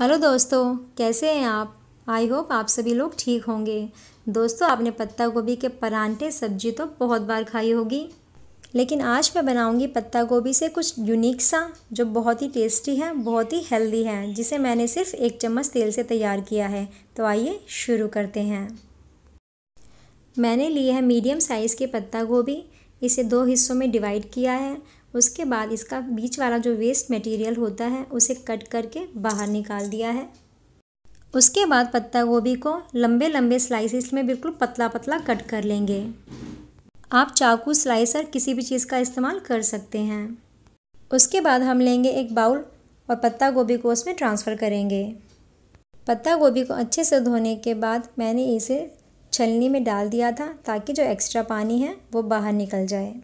Hello दोस्तों कैसे हैं आप आई होप आप सभी लोग ठीक होंगे दोस्तों आपने पत्ता गोभी के परांठे सब्जी तो बहुत बार खाई होगी लेकिन आज मैं बनाऊंगी पत्ता गोभी से कुछ यूनिक सा जो बहुत ही टेस्टी है बहुत ही हेल्दी है जिसे मैंने सिर्फ एक चम्मच तेल से तैयार किया है तो आइए शुरू करते हैं मैंने लिए है मीडियम साइज़ के पत्ता गोभी इसे दो हिस्सों में डिवाइड किया है उसके बाद इसका बीच वाला जो वेस्ट मटेरियल होता है उसे कट करके बाहर निकाल दिया है उसके बाद पत्ता गोभी को लंबे लंबे स्लाइसिस में बिल्कुल पतला पतला कट कर लेंगे आप चाकू स्लाइसर किसी भी चीज़ का इस्तेमाल कर सकते हैं उसके बाद हम लेंगे एक बाउल और पत्ता गोभी को उसमें ट्रांसफ़र करेंगे पत्ता गोभी को अच्छे से धोने के बाद मैंने इसे छलनी में डाल दिया था ताकि जो एक्स्ट्रा पानी है वो बाहर निकल जाए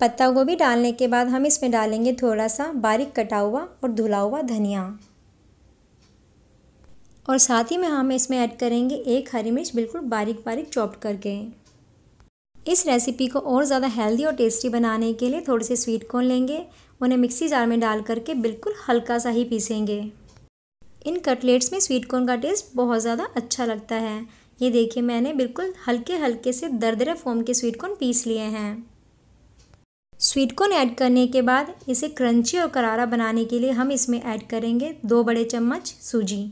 पत्ता गोभी डालने के बाद हम इसमें डालेंगे थोड़ा सा बारीक कटा हुआ और धुला हुआ धनिया और साथ ही में हम इसमें ऐड करेंगे एक हरी मिर्च बिल्कुल बारीक बारीक चॉप करके इस रेसिपी को और ज़्यादा हेल्दी और टेस्टी बनाने के लिए थोड़े से स्वीट कॉर्न लेंगे उन्हें मिक्सी जार में डाल करके बिल्कुल हल्का सा ही पीसेंगे इन कटलेट्स में स्वीट कॉर्न का टेस्ट बहुत ज़्यादा अच्छा लगता है ये देखिए मैंने बिल्कुल हल्के हल्के से दरदरे फॉर्म के स्वीट कॉर्न पीस लिए हैं स्वीट कॉर्न ऐड करने के बाद इसे क्रंची और करारा बनाने के लिए हम इसमें ऐड करेंगे दो बड़े चम्मच सूजी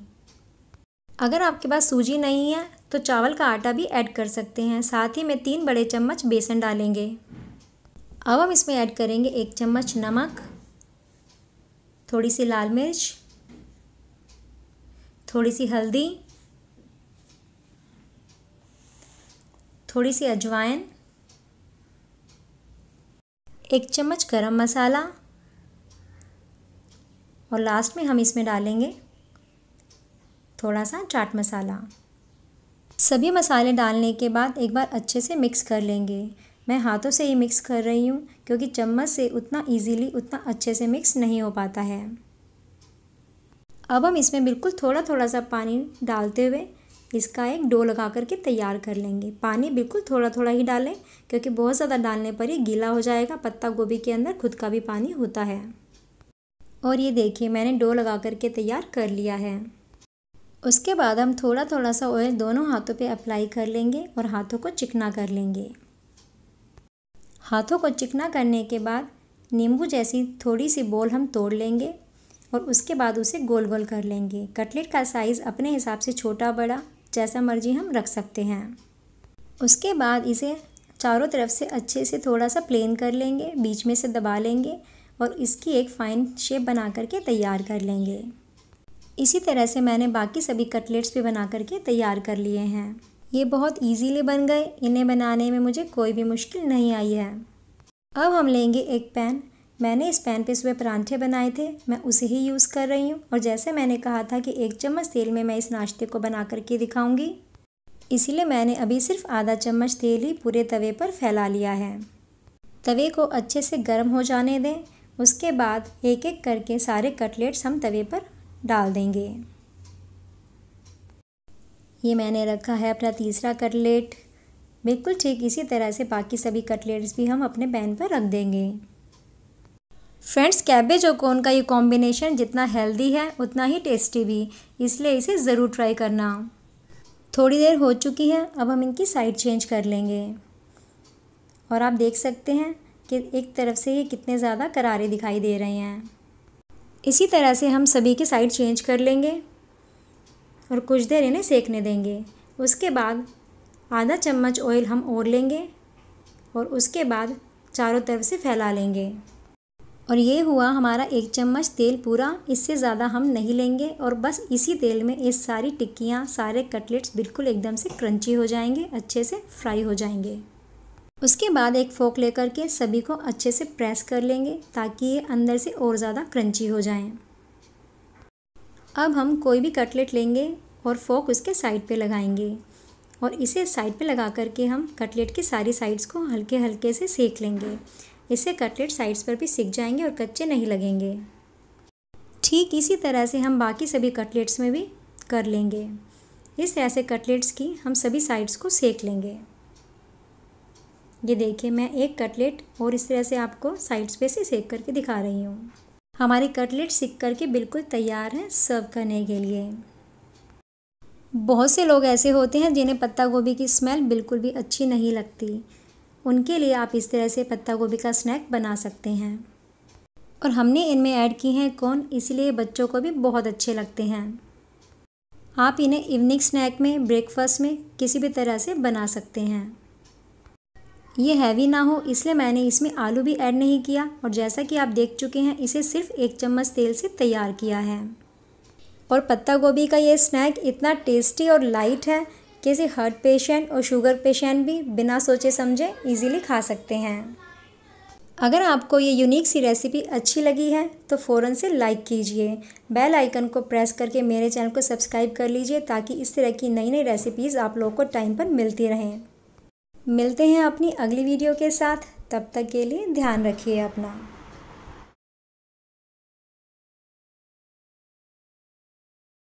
अगर आपके पास सूजी नहीं है तो चावल का आटा भी ऐड कर सकते हैं साथ ही में तीन बड़े चम्मच बेसन डालेंगे अब हम इसमें ऐड करेंगे एक चम्मच नमक थोड़ी सी लाल मिर्च थोड़ी सी हल्दी थोड़ी सी अजवाइन एक चम्मच गरम मसाला और लास्ट में हम इसमें डालेंगे थोड़ा सा चाट मसाला सभी मसाले डालने के बाद एक बार अच्छे से मिक्स कर लेंगे मैं हाथों से ही मिक्स कर रही हूँ क्योंकि चम्मच से उतना इजीली उतना अच्छे से मिक्स नहीं हो पाता है अब हम इसमें बिल्कुल थोड़ा थोड़ा सा पानी डालते हुए इसका एक डो लगा करके तैयार कर लेंगे पानी बिल्कुल थोड़ा थोड़ा ही डालें क्योंकि बहुत ज़्यादा डालने पर ये गीला हो जाएगा पत्ता गोभी के अंदर खुद का भी पानी होता है और ये देखिए मैंने डो लगा करके तैयार कर लिया है उसके बाद हम थोड़ा थोड़ा सा ऑयल दोनों हाथों पे अप्लाई कर लेंगे और हाथों को चिकना कर लेंगे हाथों को चिकना करने के बाद नींबू जैसी थोड़ी सी बोल हम तोड़ लेंगे और उसके बाद उसे गोल गोल कर लेंगे कटलेट का साइज़ अपने हिसाब से छोटा बड़ा जैसा मर्जी हम रख सकते हैं उसके बाद इसे चारों तरफ से अच्छे से थोड़ा सा प्लेन कर लेंगे बीच में से दबा लेंगे और इसकी एक फ़ाइन शेप बना करके तैयार कर लेंगे इसी तरह से मैंने बाकी सभी कटलेट्स भी बना करके तैयार कर लिए हैं ये बहुत इजीली बन गए इन्हें बनाने में मुझे कोई भी मुश्किल नहीं आई है अब हम लेंगे एक पैन मैंने इस पैन पे सुबह परांठे बनाए थे मैं उसे ही यूज़ कर रही हूँ और जैसे मैंने कहा था कि एक चम्मच तेल में मैं इस नाश्ते को बना करके दिखाऊंगी इसीलिए मैंने अभी सिर्फ आधा चम्मच तेल ही पूरे तवे पर फैला लिया है तवे को अच्छे से गर्म हो जाने दें उसके बाद एक एक करके सारे कटलेट्स हम तवे पर डाल देंगे ये मैंने रखा है अपना तीसरा कटलेट बिल्कुल ठीक इसी तरह से बाकी सभी कटलेट्स भी हम अपने पैन पर रख देंगे फ्रेंड्स कैबेज और कॉर्न का ये कॉम्बिनेशन जितना हेल्दी है उतना ही टेस्टी भी इसलिए इसे ज़रूर ट्राई करना थोड़ी देर हो चुकी है अब हम इनकी साइड चेंज कर लेंगे और आप देख सकते हैं कि एक तरफ से ये कितने ज़्यादा करारे दिखाई दे रहे हैं इसी तरह से हम सभी की साइड चेंज कर लेंगे और कुछ देर इन्हें सेकने देंगे उसके बाद आधा चम्मच ऑयल हम और लेंगे और उसके बाद चारों तरफ से फैला लेंगे और ये हुआ हमारा एक चम्मच तेल पूरा इससे ज़्यादा हम नहीं लेंगे और बस इसी तेल में ये सारी टिक्कियाँ सारे कटलेट्स बिल्कुल एकदम से क्रंची हो जाएंगे अच्छे से फ्राई हो जाएंगे उसके बाद एक फोक लेकर के सभी को अच्छे से प्रेस कर लेंगे ताकि ये अंदर से और ज़्यादा क्रंची हो जाएं। अब हम कोई भी कटलेट लेंगे और फोक उसके साइड पे लगाएंगे और इसे साइड पे लगा करके हम कटलेट की सारी साइड्स को हल्के हल्के से सेक लेंगे इससे कटलेट साइड्स पर भी सिक जाएंगे और कच्चे नहीं लगेंगे ठीक इसी तरह से हम बाकी सभी कटलेट्स में भी कर लेंगे इस तरह से कटलेट्स की हम सभी साइड्स को सेक लेंगे ये देखिए मैं एक कटलेट और इस तरह से आपको साइड्स पे से सेक करके दिखा रही हूँ हमारी कटलेट सिक करके बिल्कुल तैयार हैं सर्व करने के लिए बहुत से लोग ऐसे होते हैं जिन्हें पत्ता गोभी की स्मेल बिल्कुल भी अच्छी नहीं लगती उनके लिए आप इस तरह से पत्ता गोभी का स्नैक बना सकते हैं और हमने इनमें ऐड की हैं कौन इसलिए बच्चों को भी बहुत अच्छे लगते हैं आप इन्हें इवनिंग स्नैक में ब्रेकफास्ट में किसी भी तरह से बना सकते हैं ये हैवी ना हो इसलिए मैंने इसमें आलू भी ऐड नहीं किया और जैसा कि आप देख चुके हैं इसे सिर्फ एक चम्मच तेल से तैयार किया है और पत्ता गोभी का ये स्नैक इतना टेस्टी और लाइट है किसी हार्ट पेशेंट और शुगर पेशेंट भी बिना सोचे समझे इजीली खा सकते हैं अगर आपको ये यूनिक सी रेसिपी अच्छी लगी है तो फ़ौरन से लाइक कीजिए बेल आइकन को प्रेस करके मेरे चैनल को सब्सक्राइब कर लीजिए ताकि इस तरह की नई नई रेसिपीज़ आप लोगों को टाइम पर मिलती रहें मिलते हैं अपनी अगली वीडियो के साथ तब तक के लिए ध्यान रखिए अपना